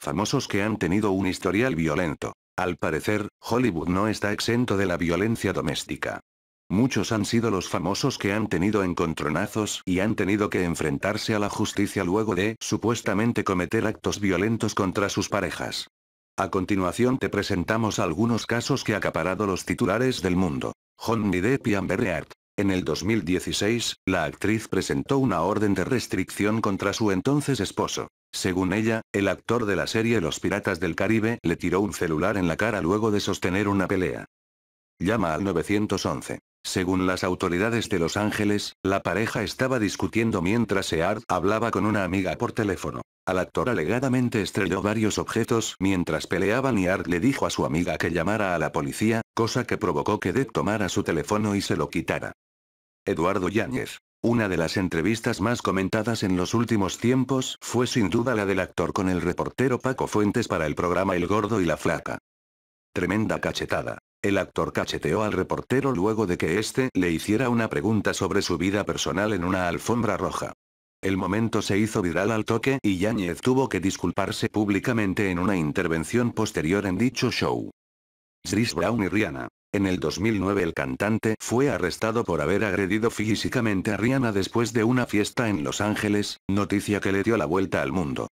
famosos que han tenido un historial violento. Al parecer, Hollywood no está exento de la violencia doméstica. Muchos han sido los famosos que han tenido encontronazos y han tenido que enfrentarse a la justicia luego de supuestamente cometer actos violentos contra sus parejas. A continuación te presentamos algunos casos que ha acaparado los titulares del mundo. Johnny Depp y en el 2016, la actriz presentó una orden de restricción contra su entonces esposo. Según ella, el actor de la serie Los Piratas del Caribe le tiró un celular en la cara luego de sostener una pelea. Llama al 911. Según las autoridades de Los Ángeles, la pareja estaba discutiendo mientras Seard hablaba con una amiga por teléfono. Al actor alegadamente estrelló varios objetos mientras peleaban y Art le dijo a su amiga que llamara a la policía, cosa que provocó que Deb tomara su teléfono y se lo quitara. Eduardo Yáñez. Una de las entrevistas más comentadas en los últimos tiempos fue sin duda la del actor con el reportero Paco Fuentes para el programa El Gordo y la Flaca. Tremenda cachetada. El actor cacheteó al reportero luego de que éste le hiciera una pregunta sobre su vida personal en una alfombra roja. El momento se hizo viral al toque y Yáñez tuvo que disculparse públicamente en una intervención posterior en dicho show. Chris Brown y Rihanna. En el 2009 el cantante fue arrestado por haber agredido físicamente a Rihanna después de una fiesta en Los Ángeles, noticia que le dio la vuelta al mundo.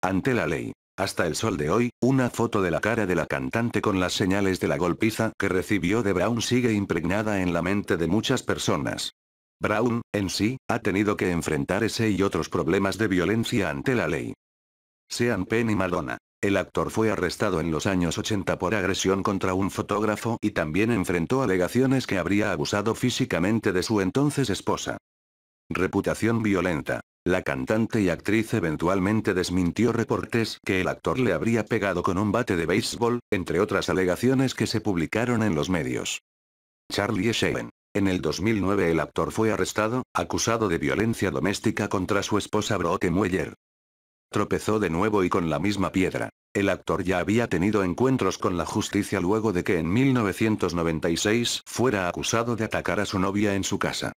Ante la ley. Hasta el sol de hoy, una foto de la cara de la cantante con las señales de la golpiza que recibió de Brown sigue impregnada en la mente de muchas personas. Brown, en sí, ha tenido que enfrentar ese y otros problemas de violencia ante la ley. Sean Penn y Madonna. El actor fue arrestado en los años 80 por agresión contra un fotógrafo y también enfrentó alegaciones que habría abusado físicamente de su entonces esposa. Reputación violenta. La cantante y actriz eventualmente desmintió reportes que el actor le habría pegado con un bate de béisbol, entre otras alegaciones que se publicaron en los medios. Charlie Sheen. En el 2009 el actor fue arrestado, acusado de violencia doméstica contra su esposa Brooke Mueller. Tropezó de nuevo y con la misma piedra. El actor ya había tenido encuentros con la justicia luego de que en 1996 fuera acusado de atacar a su novia en su casa.